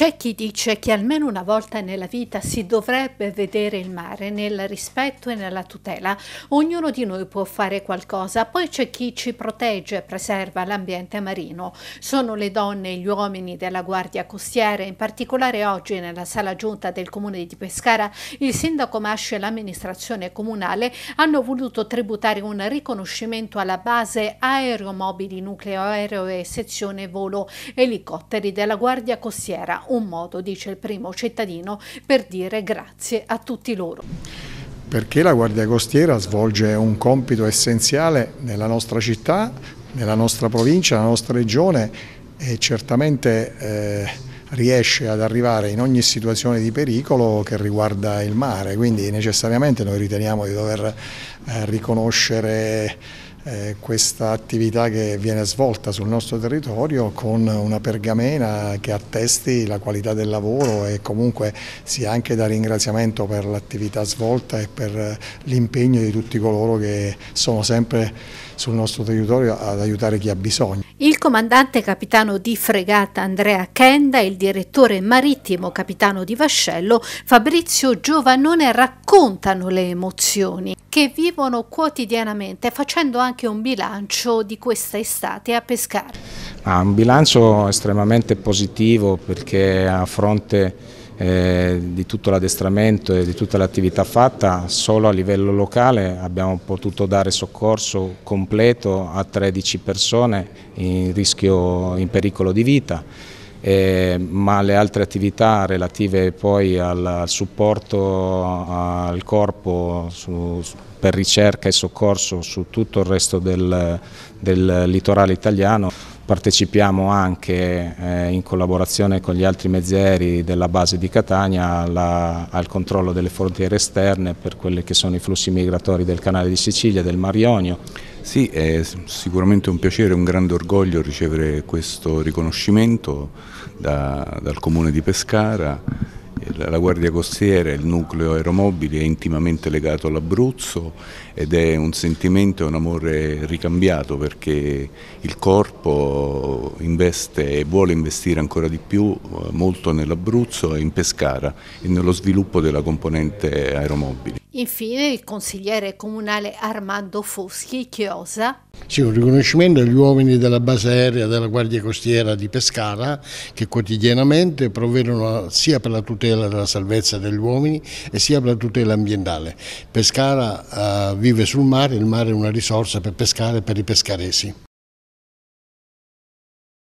C'è chi dice che almeno una volta nella vita si dovrebbe vedere il mare nel rispetto e nella tutela. Ognuno di noi può fare qualcosa, poi c'è chi ci protegge e preserva l'ambiente marino. Sono le donne e gli uomini della Guardia Costiera, in particolare oggi nella sala giunta del comune di Pescara, il sindaco Masci e l'amministrazione comunale hanno voluto tributare un riconoscimento alla base aeromobili nucleo aereo e sezione volo elicotteri della Guardia Costiera un modo, dice il primo cittadino, per dire grazie a tutti loro. Perché la Guardia Costiera svolge un compito essenziale nella nostra città, nella nostra provincia, nella nostra regione e certamente eh, riesce ad arrivare in ogni situazione di pericolo che riguarda il mare, quindi necessariamente noi riteniamo di dover eh, riconoscere eh, questa attività che viene svolta sul nostro territorio con una pergamena che attesti la qualità del lavoro e comunque sia anche da ringraziamento per l'attività svolta e per eh, l'impegno di tutti coloro che sono sempre sul nostro territorio ad aiutare chi ha bisogno. Il comandante capitano di fregata Andrea Kenda e il direttore marittimo capitano di vascello Fabrizio Giovannone raccontano le emozioni che vivono quotidianamente facendo anche un bilancio di questa estate a Pescara. Ah, un bilancio estremamente positivo perché a fronte eh, di tutto l'addestramento e di tutta l'attività fatta, solo a livello locale abbiamo potuto dare soccorso completo a 13 persone in, rischio, in pericolo di vita eh, ma le altre attività relative poi al, supporto al corpo su, per ricerca e soccorso su tutto il resto del, del litorale italiano partecipiamo anche eh, in collaborazione con gli altri mezzi aerei della base di Catania alla, al controllo delle frontiere esterne per quelli che sono i flussi migratori del canale di Sicilia, e del Mar Ionio sì, è sicuramente un piacere, e un grande orgoglio ricevere questo riconoscimento da, dal Comune di Pescara. La Guardia Costiera, il nucleo aeromobili è intimamente legato all'Abruzzo ed è un sentimento e un amore ricambiato perché il corpo investe e vuole investire ancora di più eh, molto nell'Abruzzo e in Pescara e nello sviluppo della componente aeromobili. Infine il consigliere comunale Armando Foschi Chiosa. Sì, un riconoscimento agli uomini della base aerea della Guardia Costiera di Pescara che quotidianamente provvedono sia per la tutela della salvezza degli uomini e sia per la tutela ambientale. Pescara eh, vive sul mare, il mare è una risorsa per pescare e per i pescaresi.